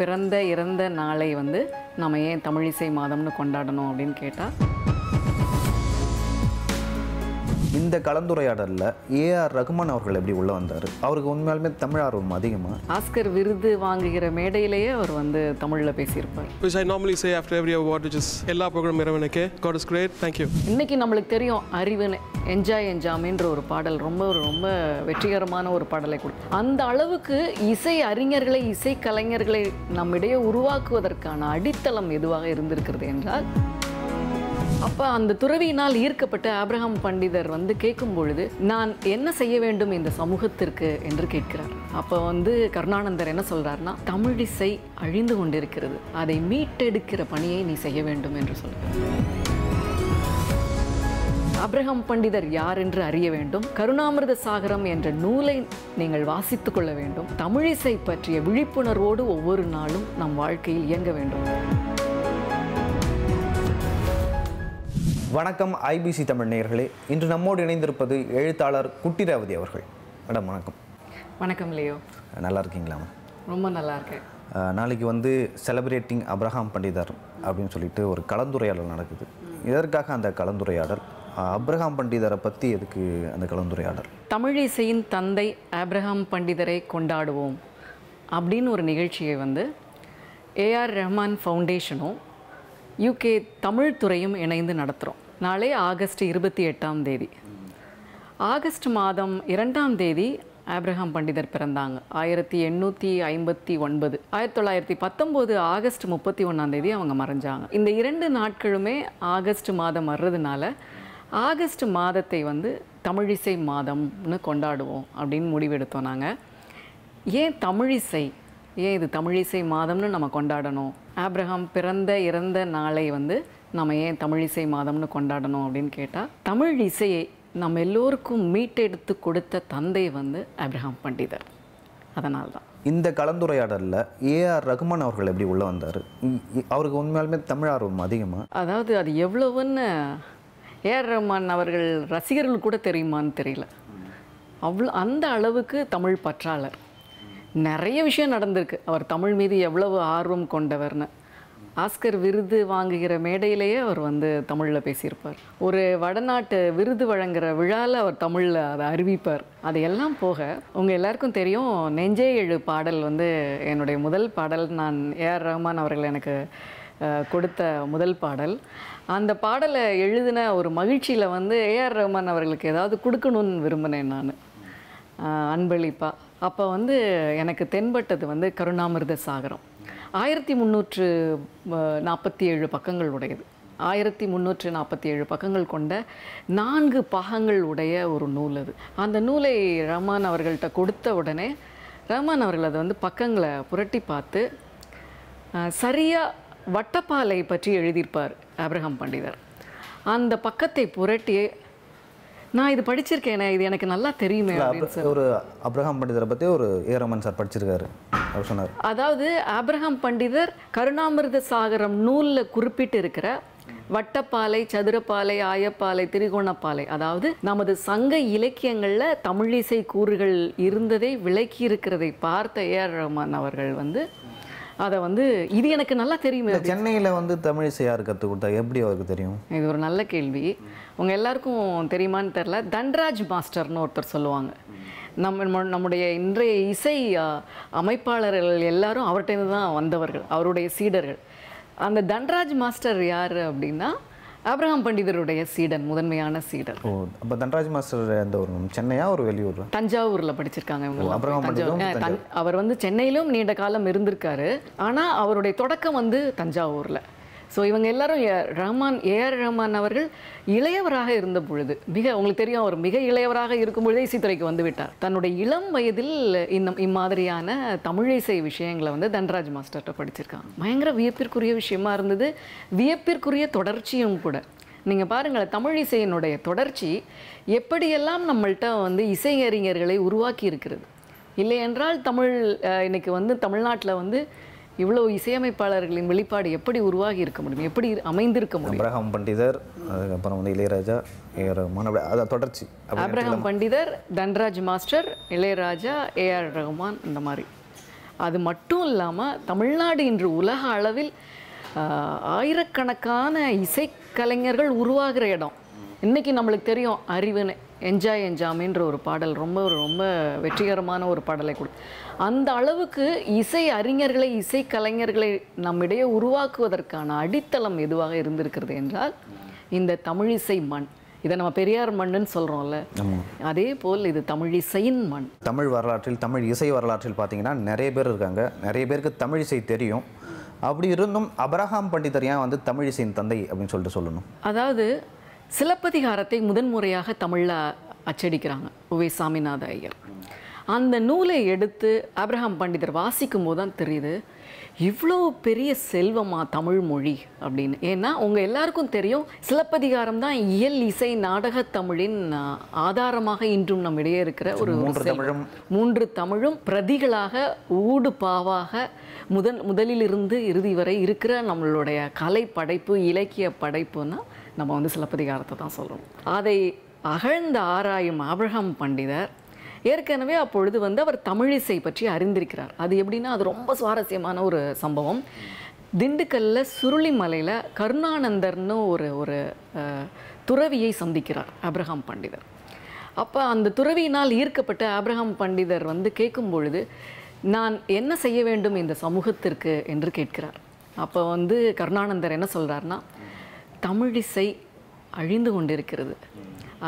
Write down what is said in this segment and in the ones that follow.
பிறந்த இறந்த நாளை வந்து நம்ம ஏன் தமிழிசை மாதம்னு கொண்டாடணும் அப்படின்னு கேட்டால் இந்த கலந்துரையாடலில் ஏஆர் ரகுமான் அவர்கள் எப்படி உள்ளே வந்தார் அவருக்கு உண்மையாலுமே தமிழ் ஆர்வம் அதிகமாக ஆஸ்கர் விருது வாங்குகிற மேடையிலேயே அவர் வந்து தமிழில் பேசியிருப்பார் எல்லா ப்ரோக்ராம் இறைவனுக்கு God is great thank you இன்னைக்கு நம்மளுக்கு தெரியும் அறிவுன்னு என்ஜாய் என்ஜாமின்ற ஒரு பாடல் ரொம்ப ஒரு ரொம்ப வெற்றிகரமான ஒரு பாடலை கொடு அந்த அளவுக்கு இசை அறிஞர்களை இசை கலைஞர்களை நம்மிடையே உருவாக்குவதற்கான அடித்தளம் எதுவாக இருந்திருக்கிறது என்றால் அப்போ அந்த துறவியினால் ஈர்க்கப்பட்ட ஆப்ரஹாம் பண்டிதர் வந்து கேட்கும் பொழுது நான் என்ன செய்ய வேண்டும் இந்த சமூகத்திற்கு என்று கேட்கிறார் அப்போ வந்து கருணானந்தர் என்ன சொல்கிறாருன்னா தமிழிசை அழிந்து கொண்டிருக்கிறது அதை மீட்டெடுக்கிற பணியை நீ செய்ய வேண்டும் என்று சொல்கிறார் அப்ரஹாம் பண்டிதர் யார் என்று அறிய வேண்டும் கருணாமிரத சாகரம் என்ற நூலை நீங்கள் வாசித்துக் கொள்ள வேண்டும் தமிழிசை பற்றிய விழிப்புணர்வோடு ஒவ்வொரு நாளும் நம் வாழ்க்கையில் இயங்க வேண்டும் வணக்கம் ஐபிசி தமிழ் நேயர்களே இன்று நம்மோடு இணைந்திருப்பது எழுத்தாளர் குட்டிராவதி அவர்கள் மேடம் வணக்கம் வணக்கம் லியோ நல்லா இருக்கீங்களா ரொம்ப நல்லா இருக்கேன் நாளைக்கு வந்து செலிப்ரேட்டிங் அப்ரஹாம் பண்டிதர் அப்படின்னு சொல்லிட்டு ஒரு கலந்துரையாடல் நடக்குது இதற்காக அந்த கலந்துரையாடல் அப்ரஹாம் பண்டிதரை பற்றி எதுக்கு அந்த கலந்துரையாடல் தமிழிசையின் தந்தை அப்ரஹாம் பண்டிதரை கொண்டாடுவோம் அப்படின்னு ஒரு நிகழ்ச்சியை வந்து ஏஆர் ரஹ்மான் ஃபவுண்டேஷனும் யூகே தமிழ் துறையும் இணைந்து நடத்துகிறோம் நாளே ஆகஸ்ட் இருபத்தி எட்டாம் தேதி ஆகஸ்ட் மாதம் இரண்டாம் தேதி ஆப்ரஹாம் பண்டிதர் பிறந்தாங்க ஆயிரத்தி எண்ணூற்றி ஐம்பத்தி ஒன்பது ஆயிரத்தி தொள்ளாயிரத்தி பத்தொம்போது ஆகஸ்ட் முப்பத்தி ஒன்றாந்தேதி அவங்க மறைஞ்சாங்க இந்த இரண்டு நாட்களுமே ஆகஸ்ட் மாதம் வர்றதுனால ஆகஸ்ட் மாதத்தை வந்து தமிழிசை மாதம்னு கொண்டாடுவோம் அப்படின்னு முடிவெடுத்தோம் நாங்கள் ஏன் தமிழிசை ஏன் இது தமிழிசை மாதம்னு நம்ம கொண்டாடணும் ஆப்ரஹாம் பிறந்த இறந்த நாளை வந்து நம்ம ஏன் தமிழிசை மாதம்னு கொண்டாடணும் அப்படின்னு கேட்டால் தமிழ் இசையை நம்ம எல்லோருக்கும் மீட்டெடுத்து கொடுத்த தந்தை வந்து ஆப்ரஹாம் பண்டிதர் அதனால்தான் இந்த கலந்துரையாடலில் ஏஆர் ரகுமான் அவர்கள் எப்படி உள்ளே வந்தார் அவருக்கு உண்மையாலுமே தமிழ் ஆர்வம் அதிகமாக அதாவது அது எவ்வளவுன்னு ஏஆர் ரகுமான் அவர்கள் ரசிகர்கள் கூட தெரியுமான்னு தெரியல அவ்வளோ அந்த அளவுக்கு தமிழ் பற்றாளர் நிறைய விஷயம் நடந்திருக்கு அவர் தமிழ் மீது எவ்வளவு ஆர்வம் கொண்டவர்னு ஆஸ்கர் விருது வாங்குகிற மேடையிலேயே அவர் வந்து தமிழில் பேசியிருப்பார் ஒரு வடநாட்டு விருது வழங்குகிற விழாவில் அவர் தமிழில் அதை அறிவிப்பார் அதையெல்லாம் போக உங்கள் எல்லாருக்கும் தெரியும் நெஞ்சே எழு பாடல் வந்து என்னுடைய முதல் பாடல் நான் ஏஆர் ரஹ்மான் அவர்கள் எனக்கு கொடுத்த முதல் பாடல் அந்த பாடலை எழுதின ஒரு மகிழ்ச்சியில் வந்து ஏஆர் ரஹ்மான் அவர்களுக்கு ஏதாவது கொடுக்கணும்னு விரும்பினேன் நான் அன்பளிப்பாக அப்போ வந்து எனக்கு தென்பட்டது வந்து கருணாமிர்த சாகரம் ஆயிரத்தி முந்நூற்று நாற்பத்தி ஏழு பக்கங்கள் உடையது ஆயிரத்தி முந்நூற்று நாற்பத்தி ஏழு பக்கங்கள் கொண்ட நான்கு பாகங்கள் உடைய ஒரு நூல் அது அந்த நூலை ரஹ்மான் அவர்கள்ட்ட கொடுத்த உடனே ரஹ்மான் அவர்கள் அதை வந்து பக்கங்களை புரட்டி பார்த்து சரியாக வட்டப்பாலை பற்றி எழுதியிருப்பார் அப்ரஹாம் பண்டிதர் அந்த பக்கத்தை புரட்டி நான் இது படிச்சிருக்கேனே இது எனக்கு நல்லா தெரியுமே ஒரு அப்ரஹாம் பண்டிதரை பத்தி ஒரு ஏரமன் சார் படிச்சிருக்காரு அவர் சொன்னார் அதாவது அப்ரஹாம் பண்டிதர் கருணாமிரத சாகரம் நூலில் குறிப்பிட்டு இருக்கிற வட்டப்பாலை சதுரப்பாலை ஆயப்பாலை திரிகோணப்பாலை அதாவது நமது சங்க இலக்கியங்களில் தமிழிசை கூறுகள் இருந்ததை விளக்கி இருக்கிறதை பார்த்த ஏஆர் ரஹ்மான் அவர்கள் வந்து அதை வந்து இது எனக்கு நல்லா தெரியுமே சென்னையில் வந்து தமிழிசை யார் கற்றுக் கொடுத்தா எப்படி அவருக்கு தெரியும் இது ஒரு நல்ல கேள்வி உங்கள் எல்லாருக்கும் தெரியுமான்னு தெரில தன்ராஜ் மாஸ்டர்னு ஒருத்தர் சொல்லுவாங்க நம்ம நம்முடைய இன்றைய இசை அமைப்பாளர்கள் எல்லாரும் அவர்கிட்ட தான் வந்தவர்கள் அவருடைய சீடர்கள் அந்த தன்ராஜ் மாஸ்டர் யார் அப்படின்னா அப்ரஹாம் பண்டிதருடைய சீடன் முதன்மையான சீடர் ஓ அப்போ தன்ராஜ் மாஸ்டர் எந்த ஒரு சென்னையா ஒரு வெளியூர் தஞ்சாவூரில் படிச்சிருக்காங்க இவங்க அப்ரஹாம் அவர் வந்து சென்னையிலும் நீண்ட காலம் இருந்திருக்காரு ஆனால் அவருடைய தொடக்கம் வந்து தஞ்சாவூரில் ஸோ இவங்க எல்லாரும் ரஹ்மான் ஏஆர் ரஹ்மான் அவர்கள் இளையவராக இருந்த பொழுது மிக உங்களுக்கு தெரியும் அவர் மிக இளையவராக இருக்கும் பொழுதே இசைத்துறைக்கு வந்து விட்டார் தன்னுடைய இளம் வயதில் இந்த இம்மாதிரியான தமிழிசை விஷயங்களை வந்து தன்ராஜ் மாஸ்டர்கிட்ட படிச்சிருக்காங்க பயங்கர வியப்பிற்குரிய விஷயமா இருந்தது வியப்பிற்குரிய தொடர்ச்சியும் கூட நீங்கள் பாருங்கள் தமிழ் இசையினுடைய தொடர்ச்சி எப்படியெல்லாம் நம்மள்கிட்ட வந்து இசையறிஞர்களை உருவாக்கி இருக்கிறது இல்லையென்றால் தமிழ் இன்னைக்கு வந்து தமிழ்நாட்டில் வந்து இவ்வளோ இசையமைப்பாளர்களின் வெளிப்பாடு எப்படி உருவாகி இருக்க முடியும் எப்படி அமைந்திருக்க முடியும் அப்ரஹாம் பண்டிதர் அதுக்கப்புறம் வந்து இளையராஜா ரகுமான் அதை தொடர்ச்சி அப்ரஹாம் பண்டிதர் தன்ராஜ் மாஸ்டர் இளையராஜா ஏஆர் ரகுமான் இந்த மாதிரி அது மட்டும் இல்லாமல் தமிழ்நாடு இன்று உலக அளவில் ஆயிரக்கணக்கான இசைக்கலைஞர்கள் உருவாகிற இடம் இன்றைக்கி நம்மளுக்கு தெரியும் அறிவுன்னு என்ஜாய் என்ஜாமின்ற ஒரு பாடல் ரொம்ப ரொம்ப வெற்றிகரமான ஒரு பாடலை கொடு அந்த அளவுக்கு இசை அறிஞர்களை இசை கலைஞர்களை நம்மிடையே உருவாக்குவதற்கான அடித்தளம் எதுவாக இருந்திருக்கிறது என்றால் இந்த தமிழிசை மண் இதை நம்ம பெரியார் மண்ணுன்னு சொல்கிறோம்ல அதே போல் இது தமிழ் இசையின் மண் தமிழ் வரலாற்றில் தமிழ் இசை வரலாற்றில் பார்த்தீங்கன்னா நிறைய பேர் இருக்காங்க நிறைய பேருக்கு தமிழ் இசை தெரியும் அப்படி இருந்தும் அபரஹாம் பண்டிதர் ஏன் வந்து தமிழ் இசையின் தந்தை அப்படின்னு சொல்லிட்டு சொல்லணும் அதாவது சிலப்பதிகாரத்தை முதன்முறையாக தமிழில் அச்சடிக்கிறாங்க உவே சாமிநாத ஐயர் அந்த நூலை எடுத்து அப்ரஹாம் பண்டிதர் வாசிக்கும் போது தான் தெரியுது இவ்வளோ பெரிய செல்வமா தமிழ் மொழி அப்படின்னு ஏன்னா உங்கள் எல்லாருக்கும் தெரியும் சிலப்பதிகாரம் தான் இயல் இசை நாடக தமிழின் ஆதாரமாக இன்றும் இடையே இருக்கிற ஒரு தமிழும் மூன்று தமிழும் பிரதிகளாக ஊடு பாவாக முதன் முதலிலிருந்து இறுதி வரை இருக்கிற நம்மளுடைய கலை படைப்பு இலக்கிய படைப்புன்னா நம்ம வந்து சிலப்பதிகாரத்தை தான் சொல்கிறோம் அதை அகழ்ந்து ஆராயும் ஆபிரகாம் பண்டிதர் ஏற்கனவே அப்பொழுது வந்து அவர் தமிழிசை பற்றி அறிந்திருக்கிறார் அது எப்படின்னா அது ரொம்ப சுவாரஸ்யமான ஒரு சம்பவம் திண்டுக்கல்லில் சுருளி மலையில் கருணானந்தர்னு ஒரு ஒரு துறவியை சந்திக்கிறார் அப்ரஹாம் பண்டிதர் அப்போ அந்த துறவியினால் ஈர்க்கப்பட்ட அப்ரஹாம் பண்டிதர் வந்து கேட்கும் பொழுது நான் என்ன செய்ய வேண்டும் இந்த சமூகத்திற்கு என்று கேட்கிறார் அப்போ வந்து கருணானந்தர் என்ன சொல்கிறாருன்னா தமிழிசை அழிந்து கொண்டிருக்கிறது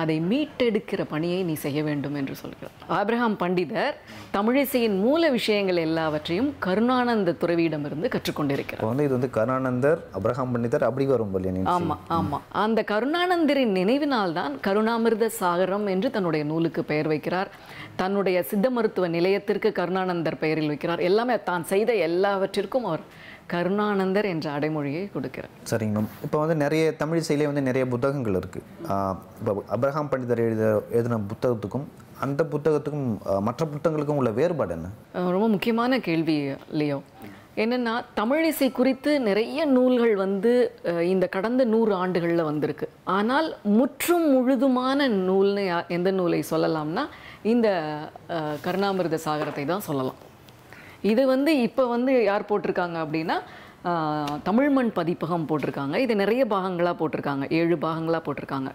அதை மீட்டெடுக்கிற பணியை நீ செய்ய வேண்டும் என்று சொல்கிறார் ஆப்ரஹாம் பண்டிதர் தமிழிசையின் மூல விஷயங்கள் எல்லாவற்றையும் கருணானந்த துறவியிடமிருந்து கற்றுக்கொண்டிருக்கிறார் வந்து இது வந்து கருணானந்தர் அப்ரஹாம் பண்டிதர் அப்படி வரும் ஆமாம் ஆமாம் அந்த கருணானந்தரின் நினைவினால்தான் கருணாமிர்த சாகரம் என்று தன்னுடைய நூலுக்கு பெயர் வைக்கிறார் தன்னுடைய சித்த மருத்துவ நிலையத்திற்கு கருணானந்தர் பெயரில் வைக்கிறார் எல்லாமே தான் செய்த எல்லாவற்றிற்கும் அவர் கருணானந்தர் என்ற அடைமொழியை கொடுக்கிறேன் சரிங்க மேம் இப்போ வந்து நிறைய தமிழ் இசையிலே வந்து நிறைய புத்தகங்கள் இருக்குது இப்போ அப்ரஹாம் பண்டிதர் எழுத எழுதின புத்தகத்துக்கும் அந்த புத்தகத்துக்கும் மற்ற புத்தகங்களுக்கும் உள்ள வேறுபாடு என்ன ரொம்ப முக்கியமான கேள்வி லியோ என்னென்னா தமிழ் இசை குறித்து நிறைய நூல்கள் வந்து இந்த கடந்த நூறு ஆண்டுகளில் வந்திருக்கு ஆனால் முற்றும் முழுதுமான நூல்னு எந்த நூலை சொல்லலாம்னா இந்த கருணாமிரத சாகரத்தை தான் சொல்லலாம் இது வந்து இப்போ வந்து யார் போட்டிருக்காங்க அப்படின்னா தமிழ்மண் பதிப்பகம் போட்டிருக்காங்க இது நிறைய பாகங்களாக போட்டிருக்காங்க ஏழு பாகங்களாக போட்டிருக்காங்க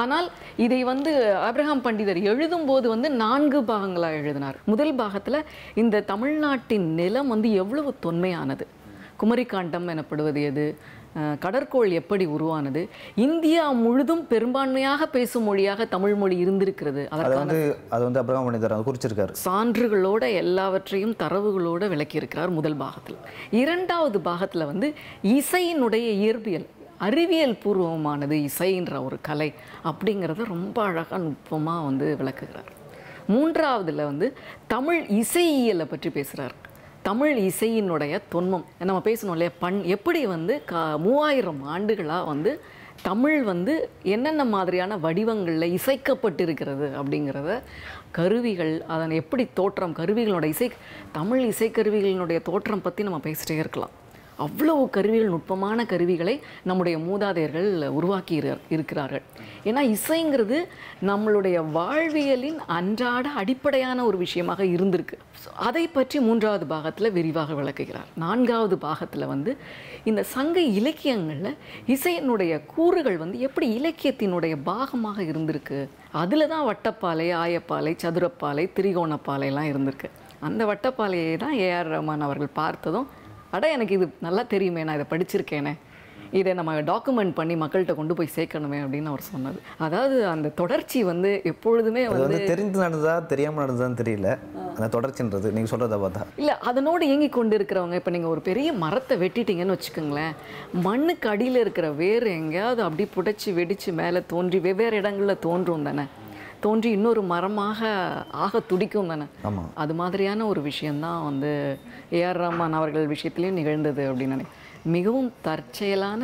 ஆனால் இதை வந்து அப்ரஹாம் பண்டிதர் எழுதும்போது வந்து நான்கு பாகங்களாக எழுதினார் முதல் பாகத்தில் இந்த தமிழ்நாட்டின் நிலம் வந்து எவ்வளவு தொன்மையானது குமரிக்காண்டம் எனப்படுவது எது கடற்கோள் எப்படி உருவானது இந்தியா முழுதும் பெரும்பான்மையாக பேசும் மொழியாக தமிழ் மொழி இருந்திருக்கிறது அதை வந்து அது வந்து குறிச்சிருக்காரு சான்றுகளோட எல்லாவற்றையும் தரவுகளோட விளக்கியிருக்கிறார் முதல் பாகத்தில் இரண்டாவது பாகத்தில் வந்து இசையினுடைய இயற்பியல் அறிவியல் பூர்வமானது இசைன்ற ஒரு கலை அப்படிங்கிறத ரொம்ப அழகாக நுட்பமாக வந்து விளக்குகிறார் மூன்றாவதில் வந்து தமிழ் இசையியலை பற்றி பேசுகிறார் தமிழ் இசையினுடைய தொன்மம் நம்ம பேசணும் இல்லையா பண் எப்படி வந்து க மூவாயிரம் ஆண்டுகளாக வந்து தமிழ் வந்து என்னென்ன மாதிரியான வடிவங்களில் இசைக்கப்பட்டிருக்கிறது அப்படிங்கிறத கருவிகள் அதன் எப்படி தோற்றம் கருவிகளோட இசை தமிழ் இசைக்கருவிகளினுடைய தோற்றம் பற்றி நம்ம பேசிகிட்டே இருக்கலாம் அவ்வளவு கருவிகள் நுட்பமான கருவிகளை நம்முடைய மூதாதையர்கள் உருவாக்கி இருக்கிறார்கள் ஏன்னா இசைங்கிறது நம்மளுடைய வாழ்வியலின் அன்றாட அடிப்படையான ஒரு விஷயமாக இருந்திருக்கு அதை பற்றி மூன்றாவது பாகத்தில் விரிவாக விளக்குகிறார் நான்காவது பாகத்தில் வந்து இந்த சங்க இலக்கியங்களில் இசையினுடைய கூறுகள் வந்து எப்படி இலக்கியத்தினுடைய பாகமாக இருந்திருக்கு அதில் தான் வட்டப்பாலை ஆயப்பாலை சதுரப்பாலை திரிகோணப்பாலைலாம் இருந்திருக்கு அந்த வட்டப்பாலையை தான் ஏஆர் ரஹ்மான் அவர்கள் பார்த்ததும் அட எனக்கு இது நல்லா தெரியுமே நான் இதை படிச்சிருக்கேனே இதை நம்ம டாக்குமெண்ட் பண்ணி மக்கள்கிட்ட கொண்டு போய் சேர்க்கணுமே அப்படின்னு அவர் சொன்னது அதாவது அந்த தொடர்ச்சி வந்து எப்பொழுதுமே வந்து தெரிந்து நடந்ததா தெரியாமல் நடந்ததான்னு தெரியல அந்த தொடர்ச்சின்றது நீங்கள் சொல்கிறத பார்த்தா இல்லை அதனோடு இயங்கி கொண்டு இருக்கிறவங்க இப்போ நீங்கள் ஒரு பெரிய மரத்தை வெட்டிட்டீங்கன்னு வச்சுக்கோங்களேன் மண்ணுக்கு அடியில் இருக்கிற வேர் எங்கேயாவது அப்படி புடைச்சி வெடித்து மேலே தோன்றி வெவ்வேறு இடங்களில் தோன்றும் தானே தோன்றி இன்னொரு மரமாக ஆக துடிக்கும் தானே அது மாதிரியான ஒரு விஷயம்தான் வந்து ஏஆர் ரஹ்மான் அவர்கள் விஷயத்திலையும் நிகழ்ந்தது அப்படின்னு நினைக்கிறேன் மிகவும் தற்செயலான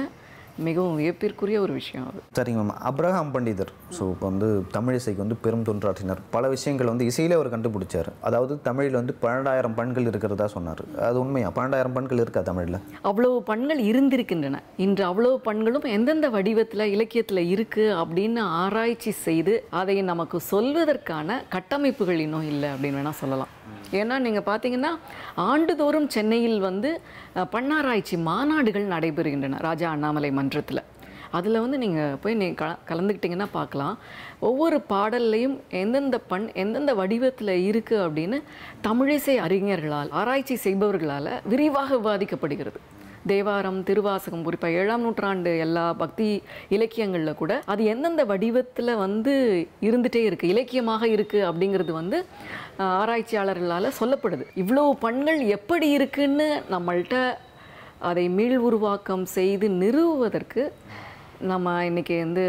மிகவும் வியப்பிற்குரிய ஒரு விஷயம் அது சரிங்க மேம் அப்ரஹாம் பண்டிதர் ஸோ இப்போ வந்து தமிழ் இசைக்கு வந்து பெரும் தொன்றாற்றினார் பல விஷயங்கள் வந்து இசையில அவர் கண்டுபிடிச்சார் அதாவது தமிழில் வந்து பன்னெண்டாயிரம் பண்கள் இருக்கிறதா சொன்னார் அது உண்மையா பன்னெண்டாயிரம் பண்கள் இருக்கா தமிழில் அவ்வளவு பண்கள் இருந்திருக்கின்றன இன்று அவ்வளவு பண்களும் எந்தெந்த வடிவத்தில் இலக்கியத்தில் இருக்குது அப்படின்னு ஆராய்ச்சி செய்து அதை நமக்கு சொல்வதற்கான கட்டமைப்புகள் இன்னும் இல்லை அப்படின்னு வேணால் சொல்லலாம் ஏன்னா நீங்கள் பார்த்தீங்கன்னா ஆண்டுதோறும் சென்னையில் வந்து பண்ணாராய்ச்சி மாநாடுகள் நடைபெறுகின்றன ராஜா அண்ணாமலை மன்றத்தில் அதில் வந்து நீங்கள் போய் நீ கல கலந்துக்கிட்டிங்கன்னா பார்க்கலாம் ஒவ்வொரு பாடல்லையும் எந்தெந்த பண் எந்தெந்த வடிவத்தில் இருக்குது அப்படின்னு தமிழிசை அறிஞர்களால் ஆராய்ச்சி செய்பவர்களால் விரிவாக விவாதிக்கப்படுகிறது தேவாரம் திருவாசகம் குறிப்பாக ஏழாம் நூற்றாண்டு எல்லா பக்தி இலக்கியங்களில் கூட அது எந்தெந்த வடிவத்தில் வந்து இருந்துகிட்டே இருக்குது இலக்கியமாக இருக்குது அப்படிங்கிறது வந்து ஆராய்ச்சியாளர்களால் சொல்லப்படுது இவ்வளோ பண்கள் எப்படி இருக்குன்னு நம்மள்கிட்ட அதை மீள் உருவாக்கம் செய்து நிறுவுவதற்கு நம்ம இன்றைக்கி வந்து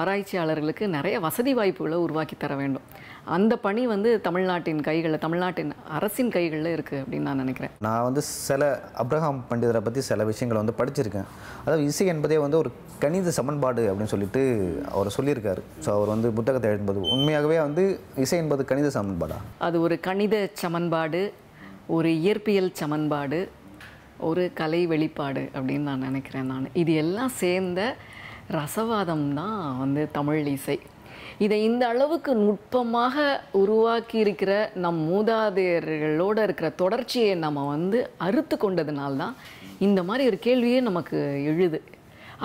ஆராய்ச்சியாளர்களுக்கு நிறைய வசதி வாய்ப்புகளை உருவாக்கி தர வேண்டும் அந்த பணி வந்து தமிழ்நாட்டின் கைகளில் தமிழ்நாட்டின் அரசின் கைகளில் இருக்குது அப்படின்னு நான் நினைக்கிறேன் நான் வந்து சில அப்ரஹாம் பண்டிதரை பற்றி சில விஷயங்களை வந்து படிச்சிருக்கேன் அதாவது இசை என்பதே வந்து ஒரு கணித சமன்பாடு அப்படின்னு சொல்லிட்டு அவர் சொல்லியிருக்காரு ஸோ அவர் வந்து புத்தகத்தை எழுதும்போது உண்மையாகவே வந்து இசை என்பது கணித சமன்பாடா அது ஒரு கணித சமன்பாடு ஒரு இயற்பியல் சமன்பாடு ஒரு கலை வெளிப்பாடு அப்படின்னு நான் நினைக்கிறேன் நான் இது எல்லாம் சேர்ந்த ரசவாதம் தான் வந்து தமிழ் இசை இதை இந்த அளவுக்கு நுட்பமாக உருவாக்கி இருக்கிற நம் மூதாதையர்களோடு இருக்கிற தொடர்ச்சியை நம்ம வந்து அறுத்து கொண்டதுனால்தான் இந்த மாதிரி ஒரு கேள்வியே நமக்கு எழுது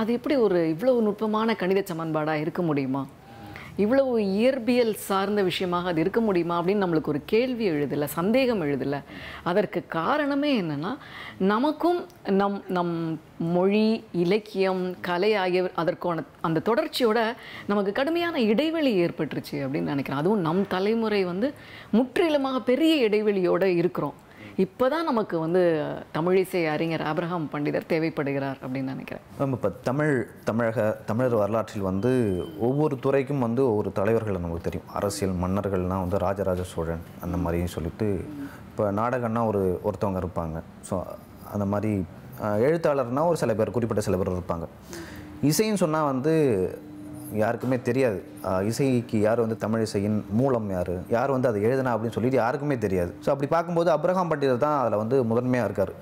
அது எப்படி ஒரு இவ்வளவு நுட்பமான கணித சமன்பாடாக இருக்க முடியுமா இவ்வளவு இயற்பியல் சார்ந்த விஷயமாக அது இருக்க முடியுமா அப்படின்னு நம்மளுக்கு ஒரு கேள்வி எழுதலை சந்தேகம் எழுதலை அதற்கு காரணமே என்னென்னா நமக்கும் நம் நம் மொழி இலக்கியம் கலை ஆகிய அதற்கான அந்த தொடர்ச்சியோட நமக்கு கடுமையான இடைவெளி ஏற்பட்டுருச்சு அப்படின்னு நினைக்கிறேன் அதுவும் நம் தலைமுறை வந்து முற்றிலுமாக பெரிய இடைவெளியோடு இருக்கிறோம் இப்போ தான் நமக்கு வந்து தமிழிசை அறிஞர் ஆப்ரஹாம் பண்டிதர் தேவைப்படுகிறார் அப்படின்னு நினைக்கிறேன் இப்போ தமிழ் தமிழக தமிழர் வரலாற்றில் வந்து ஒவ்வொரு துறைக்கும் வந்து ஒவ்வொரு தலைவர்கள் நமக்கு தெரியும் அரசியல் மன்னர்கள்னால் வந்து ராஜராஜ சோழன் அந்த மாதிரியும் சொல்லிட்டு இப்போ நாடகம்னா ஒரு ஒருத்தவங்க இருப்பாங்க ஸோ அந்த மாதிரி எழுத்தாளர்னால் ஒரு சில பேர் குறிப்பிட்ட சில பேர் இருப்பாங்க இசைன்னு சொன்னால் வந்து யாருக்குமே தெரியாது இசைக்கு யார் வந்து தமிழ் இசையின் மூலம் யார் யார் வந்து அதை எழுதினா அப்படின்னு சொல்லிட்டு யாருக்குமே தெரியாது ஸோ அப்படி பார்க்கும்போது அப்ரஹாம் பண்டிதர் தான் அதில் வந்து முதன்மையாக இருக்கார்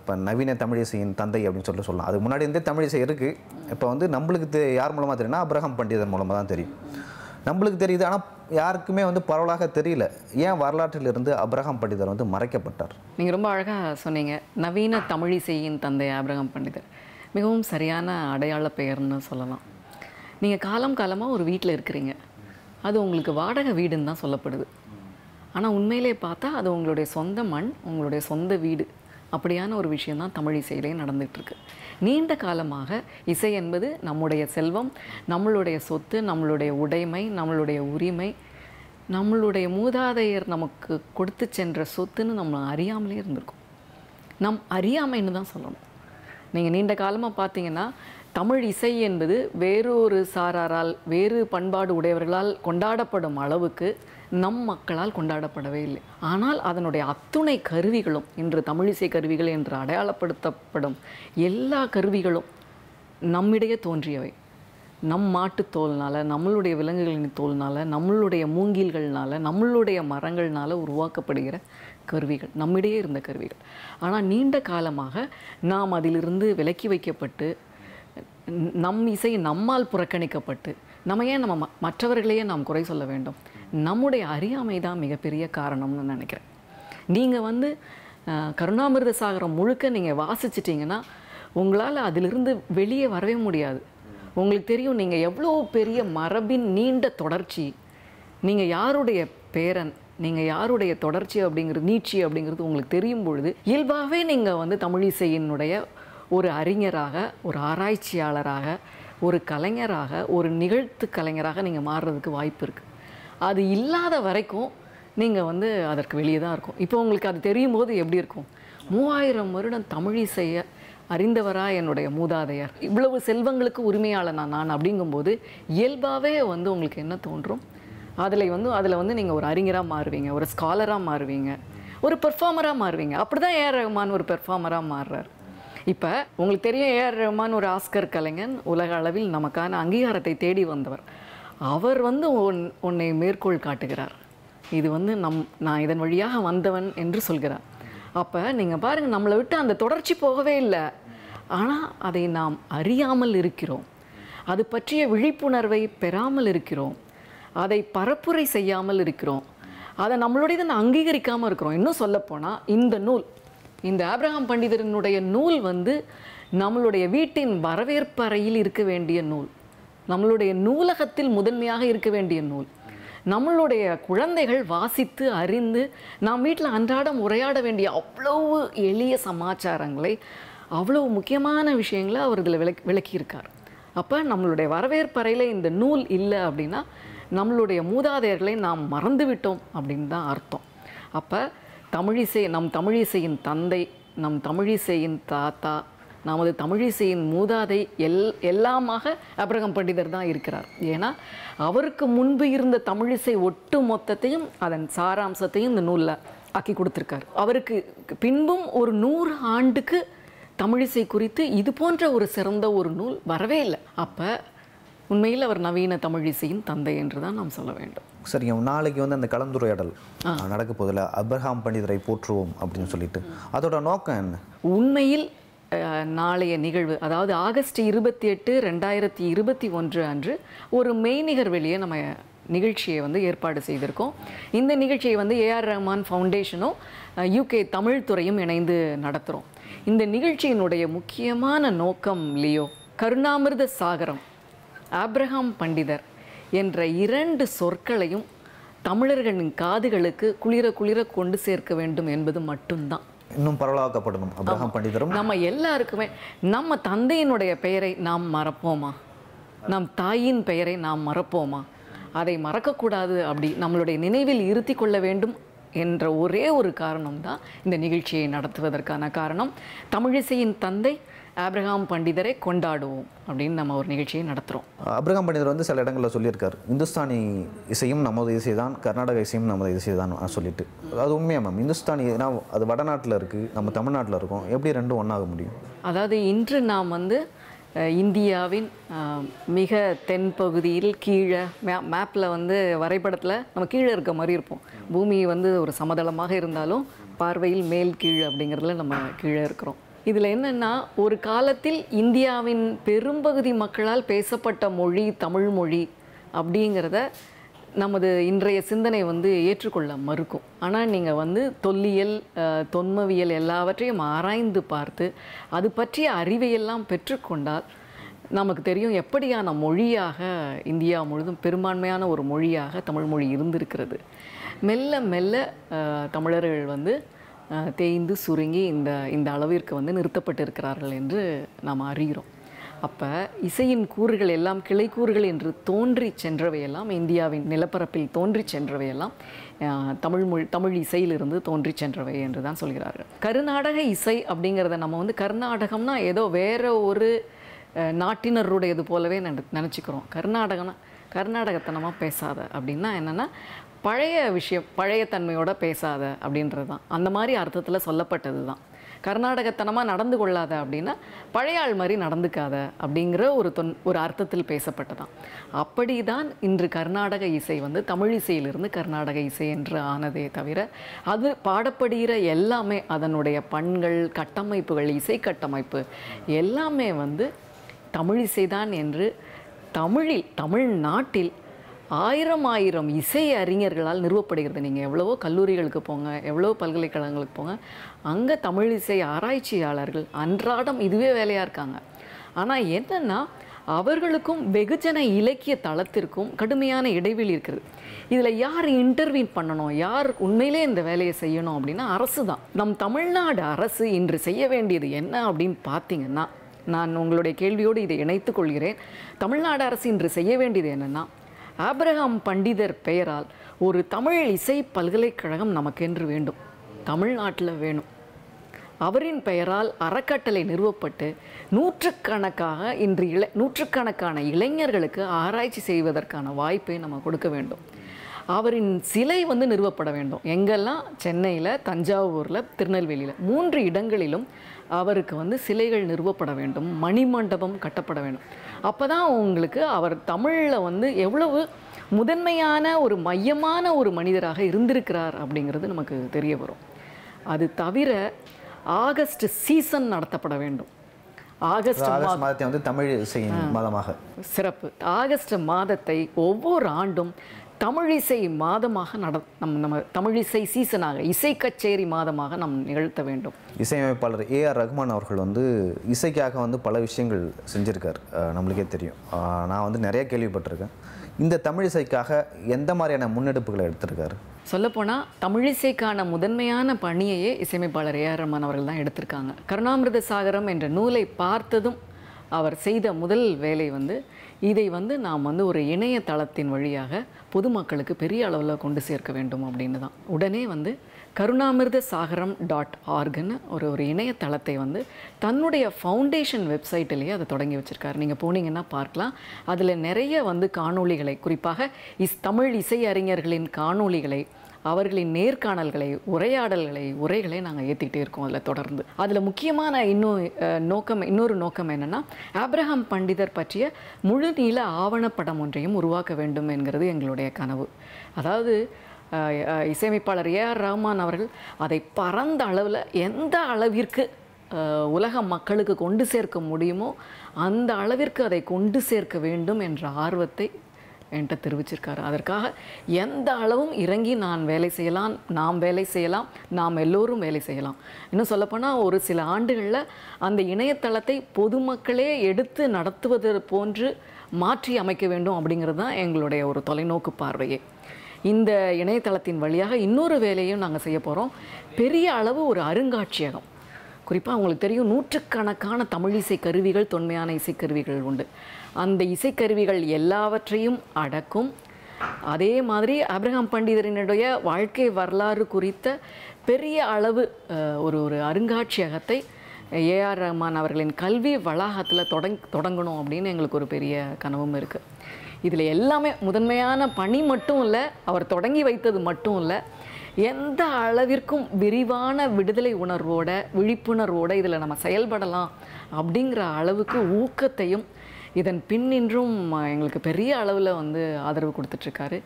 இப்போ நவீன தமிழ் இசையின் தந்தை அப்படின்னு சொல்லி சொல்லலாம் அதுக்கு முன்னாடி இருந்தே தமிழ் இசை இருக்குது இப்போ வந்து நம்மளுக்கு தெ யார் மூலமாக தெரியும்னா அப்ரஹாம் பண்டிதர் மூலமாக தான் தெரியும் நம்மளுக்கு தெரியுது ஆனால் யாருக்குமே வந்து பரவலாக தெரியல ஏன் வரலாற்றிலிருந்து அப்ரஹாம் பண்டிதர் வந்து மறைக்கப்பட்டார் நீங்கள் ரொம்ப அழகாக சொன்னீங்க நவீன தமிழிசையின் தந்தை அப்ரஹாம் பண்டிதர் மிகவும் சரியான அடையாள பெயர்னு சொல்லலாம் நீங்கள் காலம் காலமாக ஒரு வீட்டில் இருக்கிறீங்க அது உங்களுக்கு வாடகை வீடுன்னு தான் சொல்லப்படுது ஆனால் உண்மையிலே பார்த்தா அது உங்களுடைய சொந்த மண் உங்களுடைய சொந்த வீடு அப்படியான ஒரு விஷயந்தான் தமிழ் இசையிலேயே நடந்துகிட்ருக்கு நீண்ட காலமாக இசை என்பது நம்முடைய செல்வம் நம்மளுடைய சொத்து நம்மளுடைய உடைமை நம்மளுடைய உரிமை நம்மளுடைய மூதாதையர் நமக்கு கொடுத்து சென்ற சொத்துன்னு நம்ம அறியாமலே இருந்திருக்கோம் நம் அறியாமைன்னு தான் சொல்லணும் நீங்கள் நீண்ட காலமாக பார்த்தீங்கன்னா தமிழ் இசை என்பது வேறொரு சாராரால் வேறு பண்பாடு உடையவர்களால் கொண்டாடப்படும் அளவுக்கு நம் மக்களால் கொண்டாடப்படவே இல்லை ஆனால் அதனுடைய அத்துணை கருவிகளும் இன்று தமிழிசை கருவிகள் என்று அடையாளப்படுத்தப்படும் எல்லா கருவிகளும் நம்மிடையே தோன்றியவை நம் மாட்டு தோல்னால் நம்மளுடைய விலங்குகளின் தோல்னால் நம்மளுடைய மூங்கில்கள்னால் நம்மளுடைய மரங்கள்னால் உருவாக்கப்படுகிற கருவிகள் நம்மிடையே இருந்த கருவிகள் ஆனால் நீண்ட காலமாக நாம் அதிலிருந்து விலக்கி வைக்கப்பட்டு நம் இசை நம்மால் புறக்கணிக்கப்பட்டு நம்ம ஏன் நம்ம மற்றவர்களையே நாம் குறை சொல்ல வேண்டும் நம்முடைய அறியாமை தான் மிகப்பெரிய காரணம்னு நினைக்கிறேன் நீங்கள் வந்து கருணாமிர்த சாகரம் முழுக்க நீங்கள் வாசிச்சிட்டிங்கன்னா உங்களால் அதிலிருந்து வெளியே வரவே முடியாது உங்களுக்கு தெரியும் நீங்கள் எவ்வளோ பெரிய மரபின் நீண்ட தொடர்ச்சி நீங்கள் யாருடைய பேரன் நீங்கள் யாருடைய தொடர்ச்சி அப்படிங்கிறது நீட்சி அப்படிங்கிறது உங்களுக்கு தெரியும் பொழுது இயல்பாகவே நீங்கள் வந்து தமிழிசையினுடைய ஒரு அறிஞராக ஒரு ஆராய்ச்சியாளராக ஒரு கலைஞராக ஒரு நிகழ்த்து கலைஞராக நீங்கள் மாறுறதுக்கு வாய்ப்பு இருக்குது அது இல்லாத வரைக்கும் நீங்கள் வந்து அதற்கு வெளியே தான் இருக்கும் இப்போ உங்களுக்கு அது தெரியும் போது எப்படி இருக்கும் மூவாயிரம் வருடம் செய்ய அறிந்தவரா என்னுடைய மூதாதையர் இவ்வளவு செல்வங்களுக்கு உரிமையாளன் நான் அப்படிங்கும்போது இயல்பாகவே வந்து உங்களுக்கு என்ன தோன்றும் அதில் வந்து அதில் வந்து நீங்கள் ஒரு அறிஞராக மாறுவீங்க ஒரு ஸ்காலராக மாறுவீங்க ஒரு பெர்ஃபார்மராக மாறுவீங்க அப்படி தான் ஏ ரகுமான் ஒரு பெர்ஃபார்மராக மாறுறாரு இப்போ உங்களுக்கு தெரியும் ஏஆர் ரஹ்மான் ஒரு ஆஸ்கர் கலைஞன் உலக அளவில் நமக்கான அங்கீகாரத்தை தேடி வந்தவர் அவர் வந்து ஒன் உன்னை மேற்கோள் காட்டுகிறார் இது வந்து நம் நான் இதன் வழியாக வந்தவன் என்று சொல்கிறார் அப்போ நீங்கள் பாருங்கள் நம்மளை விட்டு அந்த தொடர்ச்சி போகவே இல்லை ஆனால் அதை நாம் அறியாமல் இருக்கிறோம் அது பற்றிய விழிப்புணர்வை பெறாமல் இருக்கிறோம் அதை பரப்புரை செய்யாமல் இருக்கிறோம் அதை நம்மளுடையதை அங்கீகரிக்காமல் இருக்கிறோம் இன்னும் சொல்லப்போனால் இந்த நூல் இந்த ஆப்ரஹாம் பண்டிதரனுடைய நூல் வந்து நம்மளுடைய வீட்டின் வரவேற்பறையில் இருக்க வேண்டிய நூல் நம்மளுடைய நூலகத்தில் முதன்மையாக இருக்க வேண்டிய நூல் நம்மளுடைய குழந்தைகள் வாசித்து அறிந்து நாம் வீட்டில் அன்றாடம் உரையாட வேண்டிய அவ்வளவு எளிய சமாச்சாரங்களை அவ்வளவு முக்கியமான விஷயங்களை அவர் இதில் விளக் விளக்கியிருக்கார் அப்போ நம்மளுடைய வரவேற்பறையில் இந்த நூல் இல்லை அப்படின்னா நம்மளுடைய மூதாதையர்களை நாம் மறந்துவிட்டோம் அப்படின்னு தான் அர்த்தம் அப்போ தமிழிசை நம் தமிழிசையின் தந்தை நம் தமிழிசையின் தாத்தா நமது தமிழிசையின் மூதாதை எல் எல்லாமாக அப்ரகம் பண்டிதர் தான் இருக்கிறார் ஏன்னா அவருக்கு முன்பு இருந்த தமிழிசை ஒட்டு மொத்தத்தையும் அதன் சாராம்சத்தையும் இந்த நூலில் ஆக்கி கொடுத்துருக்கார் அவருக்கு பின்பும் ஒரு நூறு ஆண்டுக்கு தமிழிசை குறித்து இது போன்ற ஒரு சிறந்த ஒரு நூல் வரவே இல்லை அப்போ உண்மையில் அவர் நவீன தமிழ் இசையின் தந்தை என்று தான் நாம் சொல்ல வேண்டும் சரிங்க நாளைக்கு வந்து அந்த கலந்துரையாடல் நடக்க போதில் அப்ரஹாம் பண்டிதரை போற்றுவோம் அப்படின்னு சொல்லிட்டு அதோட நோக்கம் என்ன உண்மையில் நாளைய நிகழ்வு அதாவது ஆகஸ்ட் இருபத்தி எட்டு ரெண்டாயிரத்தி இருபத்தி ஒன்று அன்று ஒரு மெய்நிகர் வெளியே நம்ம நிகழ்ச்சியை வந்து ஏற்பாடு செய்திருக்கோம் இந்த நிகழ்ச்சியை வந்து ஏஆர் ரஹ்மான் ஃபவுண்டேஷனும் யூகே தமிழ் துறையும் இணைந்து நடத்துகிறோம் இந்த நிகழ்ச்சியினுடைய முக்கியமான நோக்கம் லியோ கருணாமிர்த சாகரம் ஆப்ரஹாம் பண்டிதர் என்ற இரண்டு சொற்களையும் தமிழர்களின் காதுகளுக்கு குளிர குளிர கொண்டு சேர்க்க வேண்டும் என்பது மட்டும்தான் இன்னும் பரவலாக்கப்படணும் அப்ரஹாம் பண்டிதரும் நம்ம எல்லாருக்குமே நம்ம தந்தையினுடைய பெயரை நாம் மறப்போமா நம் தாயின் பெயரை நாம் மறப்போமா அதை மறக்கக்கூடாது அப்படி நம்மளுடைய நினைவில் இருத்தி கொள்ள வேண்டும் என்ற ஒரே ஒரு காரணம்தான் இந்த நிகழ்ச்சியை நடத்துவதற்கான காரணம் தமிழிசையின் தந்தை ஆப்ரஹாம் பண்டிதரை கொண்டாடுவோம் அப்படின்னு நம்ம ஒரு நிகழ்ச்சியை நடத்துகிறோம் ஆப்ரஹாம் பண்டிதர் வந்து சில இடங்களில் சொல்லியிருக்காரு இந்துஸ்தானி இசையும் நமது இசை தான் கர்நாடக இசையும் நமது இசை தான் சொல்லிட்டு அது உண்மையா மேம் இந்துஸ்தானி நான் அது வடநாட்டில் இருக்குது நம்ம தமிழ்நாட்டில் இருக்கோம் எப்படி ரெண்டும் ஒன்றாக முடியும் அதாவது இன்று நாம் வந்து இந்தியாவின் மிக தென்பகுதியில் கீழே மே மேப்பில் வந்து வரைபடத்தில் நம்ம கீழே இருக்க மாதிரி இருப்போம் பூமி வந்து ஒரு சமதளமாக இருந்தாலும் பார்வையில் மேல் கீழ் அப்படிங்கிறதுல நம்ம கீழே இருக்கிறோம் இதில் என்னென்னா ஒரு காலத்தில் இந்தியாவின் பெரும்பகுதி மக்களால் பேசப்பட்ட மொழி தமிழ் மொழி அப்படிங்கிறத நமது இன்றைய சிந்தனை வந்து ஏற்றுக்கொள்ள மறுக்கும் ஆனால் நீங்கள் வந்து தொல்லியல் தொன்மவியல் எல்லாவற்றையும் ஆராய்ந்து பார்த்து அது பற்றிய அறிவையெல்லாம் பெற்றுக்கொண்டால் நமக்கு தெரியும் எப்படியான மொழியாக இந்தியா முழுதும் பெரும்பான்மையான ஒரு மொழியாக தமிழ் மொழி இருந்திருக்கிறது மெல்ல மெல்ல தமிழர்கள் வந்து தேய்ந்து சுருங்கி இந்த இந்த அளவிற்கு வந்து நிறுத்தப்பட்டிருக்கிறார்கள் என்று நாம் அறிகிறோம் அப்போ இசையின் கூறுகள் எல்லாம் கிளைக்கூறுகள் என்று தோன்றி சென்றவையெல்லாம் இந்தியாவின் நிலப்பரப்பில் தோன்றி சென்றவையெல்லாம் தமிழ் மொழி தமிழ் இசையிலிருந்து தோன்றி சென்றவை என்று தான் சொல்கிறார்கள் கருநாடக இசை அப்படிங்கிறத நம்ம வந்து கர்நாடகம்னா ஏதோ வேற ஒரு நாட்டினருடையது போலவே நினச்சிக்கிறோம் கர்நாடகம்னா கர்நாடகத்தனமாக பேசாத அப்படின்னா என்னென்னா பழைய விஷயம் பழைய தன்மையோட பேசாத அப்படின்றது தான் அந்த மாதிரி அர்த்தத்தில் சொல்லப்பட்டது தான் கர்நாடகத்தனமாக நடந்து கொள்ளாத அப்படின்னா பழைய ஆள் மாதிரி நடந்துக்காத அப்படிங்கிற ஒரு தொன் ஒரு அர்த்தத்தில் தான் அப்படி தான் இன்று கர்நாடக இசை வந்து தமிழ் இசையிலிருந்து கர்நாடக இசை என்று ஆனதே தவிர அது பாடப்படுகிற எல்லாமே அதனுடைய பண்கள் கட்டமைப்புகள் இசை கட்டமைப்பு எல்லாமே வந்து தமிழ் இசைதான் என்று தமிழில் தமிழ்நாட்டில் ஆயிரம் ஆயிரம் இசை அறிஞர்களால் நிறுவப்படுகிறது நீங்கள் எவ்வளவோ கல்லூரிகளுக்கு போங்க எவ்வளோ பல்கலைக்கழகங்களுக்கு போங்க அங்கே தமிழ் இசை ஆராய்ச்சியாளர்கள் அன்றாடம் இதுவே வேலையாக இருக்காங்க ஆனால் என்னென்னா அவர்களுக்கும் வெகுஜன இலக்கிய தளத்திற்கும் கடுமையான இடைவெளி இருக்குது இதில் யார் இன்டர்வீன் பண்ணணும் யார் உண்மையிலே இந்த வேலையை செய்யணும் அப்படின்னா அரசு தான் நம் தமிழ்நாடு அரசு இன்று செய்ய வேண்டியது என்ன அப்படின்னு பார்த்தீங்கன்னா நான் உங்களுடைய கேள்வியோடு இதை இணைத்துக்கொள்கிறேன் கொள்கிறேன் தமிழ்நாடு அரசு இன்று செய்ய வேண்டியது என்னென்னா ஆப்ரஹாம் பண்டிதர் பெயரால் ஒரு தமிழ் இசை பல்கலைக்கழகம் நமக்கென்று வேண்டும் தமிழ்நாட்டில் வேணும் அவரின் பெயரால் அறக்கட்டளை நிறுவப்பட்டு நூற்றுக்கணக்காக இன்று இளை நூற்றுக்கணக்கான இளைஞர்களுக்கு ஆராய்ச்சி செய்வதற்கான வாய்ப்பை நம்ம கொடுக்க வேண்டும் அவரின் சிலை வந்து நிறுவப்பட வேண்டும் எங்கெல்லாம் சென்னையில் தஞ்சாவூரில் திருநெல்வேலியில் மூன்று இடங்களிலும் அவருக்கு வந்து சிலைகள் நிறுவப்பட வேண்டும் மணிமண்டபம் கட்டப்பட வேண்டும் அப்போ தான் உங்களுக்கு அவர் தமிழில் வந்து எவ்வளவு முதன்மையான ஒரு மையமான ஒரு மனிதராக இருந்திருக்கிறார் அப்படிங்கிறது நமக்கு தெரிய வரும் அது தவிர ஆகஸ்ட் சீசன் நடத்தப்பட வேண்டும் ஆகஸ்ட் மாதத்தை வந்து தமிழ் மாதமாக சிறப்பு ஆகஸ்ட் மாதத்தை ஒவ்வொரு ஆண்டும் தமிழிசை மாதமாக நட நம் நம்ம தமிழிசை சீசனாக இசை கச்சேரி மாதமாக நம் நிகழ்த்த வேண்டும் இசையமைப்பாளர் ஏ ஆர் ரஹ்மான் அவர்கள் வந்து இசைக்காக வந்து பல விஷயங்கள் செஞ்சுருக்கார் நம்மளுக்கே தெரியும் நான் வந்து நிறைய கேள்விப்பட்டிருக்கேன் இந்த தமிழிசைக்காக எந்த மாதிரியான முன்னெடுப்புகளை எடுத்திருக்காரு சொல்லப்போனால் தமிழிசைக்கான முதன்மையான பணியையே இசையமைப்பாளர் ஏ ஆர் ரஹ்மான் அவர்கள் தான் எடுத்திருக்காங்க கருணாமிரத சாகரம் என்ற நூலை பார்த்ததும் அவர் செய்த முதல் வேலை வந்து இதை வந்து நாம் வந்து ஒரு இணையதளத்தின் வழியாக பொதுமக்களுக்கு பெரிய அளவில் கொண்டு சேர்க்க வேண்டும் அப்படின்னு தான் உடனே வந்து கருணாமிர்த சாகரம் டாட் ஆர்குன்னு ஒரு ஒரு இணையதளத்தை வந்து தன்னுடைய ஃபவுண்டேஷன் வெப்சைட்டிலேயே அதை தொடங்கி வச்சுருக்காரு நீங்கள் போனீங்கன்னா பார்க்கலாம் அதில் நிறைய வந்து காணொளிகளை குறிப்பாக இஸ் தமிழ் இசை அறிஞர்களின் காணொளிகளை அவர்களின் நேர்காணல்களை உரையாடல்களை உரைகளை நாங்கள் ஏற்றிக்கிட்டே இருக்கோம் அதில் தொடர்ந்து அதில் முக்கியமான இன்னும் நோக்கம் இன்னொரு நோக்கம் என்னென்னா ஆப்ரஹாம் பண்டிதர் பற்றிய முழுநீள ஆவணப்படம் ஒன்றையும் உருவாக்க வேண்டும் என்கிறது எங்களுடைய கனவு அதாவது இசையமைப்பாளர் ஏ ஆர் ரஹ்மான் அவர்கள் அதை பரந்த அளவில் எந்த அளவிற்கு உலக மக்களுக்கு கொண்டு சேர்க்க முடியுமோ அந்த அளவிற்கு அதை கொண்டு சேர்க்க வேண்டும் என்ற ஆர்வத்தை என்கிட்ட தெரிவிச்சிருக்காரு அதற்காக எந்த அளவும் இறங்கி நான் வேலை செய்யலாம் நாம் வேலை செய்யலாம் நாம் எல்லோரும் வேலை செய்யலாம் இன்னும் சொல்லப்போனால் ஒரு சில ஆண்டுகளில் அந்த இணையதளத்தை பொதுமக்களே எடுத்து நடத்துவது போன்று மாற்றி அமைக்க வேண்டும் அப்படிங்கிறது தான் எங்களுடைய ஒரு தொலைநோக்கு பார்வையே இந்த இணையதளத்தின் வழியாக இன்னொரு வேலையும் நாங்கள் செய்ய போகிறோம் பெரிய அளவு ஒரு அருங்காட்சியகம் குறிப்பாக அவங்களுக்கு தெரியும் நூற்றுக்கணக்கான தமிழிசை கருவிகள் தொன்மையான இசைக்கருவிகள் உண்டு அந்த இசைக்கருவிகள் எல்லாவற்றையும் அடக்கும் அதே மாதிரி அப்ரஹாம் பண்டிதரினுடைய வாழ்க்கை வரலாறு குறித்த பெரிய அளவு ஒரு ஒரு அருங்காட்சியகத்தை ஏஆர் ரஹ்மான் அவர்களின் கல்வி வளாகத்தில் தொடங் தொடங்கணும் அப்படின்னு எங்களுக்கு ஒரு பெரிய கனவும் இருக்குது இதில் எல்லாமே முதன்மையான பணி மட்டும் இல்லை அவர் தொடங்கி வைத்தது மட்டும் இல்லை எந்த அளவிற்கும் விரிவான விடுதலை உணர்வோட விழிப்புணர்வோட இதில் நம்ம செயல்படலாம் அப்படிங்கிற அளவுக்கு ஊக்கத்தையும் இதன் பின்னின்றும் எங்களுக்கு பெரிய அளவில் வந்து ஆதரவு கொடுத்துட்ருக்காரு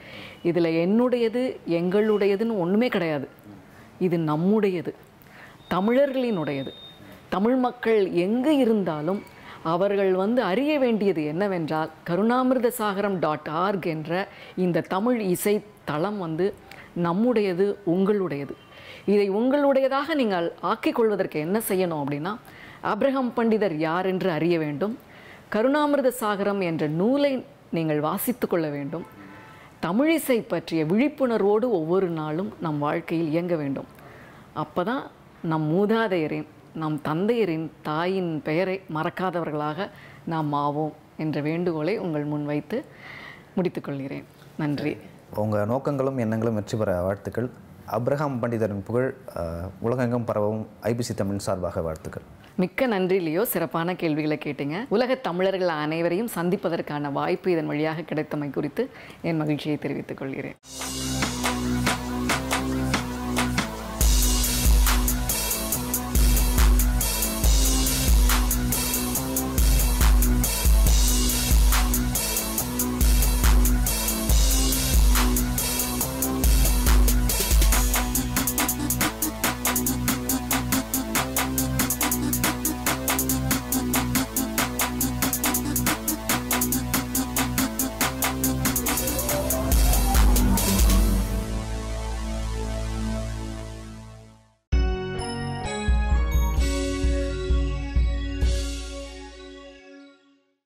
இதில் என்னுடையது எங்களுடையதுன்னு ஒன்றுமே கிடையாது இது நம்முடையது தமிழர்களினுடையது தமிழ் மக்கள் எங்கு இருந்தாலும் அவர்கள் வந்து அறிய வேண்டியது என்னவென்றால் கருணாமிர்த சாகரம் டாட் ஆர்க் என்ற இந்த தமிழ் இசை தளம் வந்து நம்முடையது உங்களுடையது இதை உங்களுடையதாக நீங்கள் ஆக்கிக்கொள்வதற்கு என்ன செய்யணும் அப்படின்னா அப்ரஹம் பண்டிதர் யார் என்று அறிய வேண்டும் கருணாமிரத சாகரம் என்ற நூலை நீங்கள் வாசித்து கொள்ள வேண்டும் தமிழிசை பற்றிய விழிப்புணர்வோடு ஒவ்வொரு நாளும் நம் வாழ்க்கையில் இயங்க வேண்டும் அப்போதான் நம் மூதாதையரின் நம் தந்தையரின் தாயின் பெயரை மறக்காதவர்களாக நாம் ஆவோம் என்ற வேண்டுகோளை உங்கள் முன்வைத்து முடித்துக்கொள்கிறேன் நன்றி உங்கள் நோக்கங்களும் எண்ணங்களும் வெற்றி பெற வாழ்த்துக்கள் அப்ரஹாம் பண்டிதரின் புகழ் உலகெங்கும் பரவும் ஐபிசி தமிழ் சார்பாக வாழ்த்துக்கள் மிக்க நன்றி லியோ சிறப்பான கேள்விகளை கேட்டீங்க உலக தமிழர்கள் அனைவரையும் சந்திப்பதற்கான வாய்ப்பு இதன் வழியாக கிடைத்தமை குறித்து என் மகிழ்ச்சியை தெரிவித்துக் கொள்கிறேன்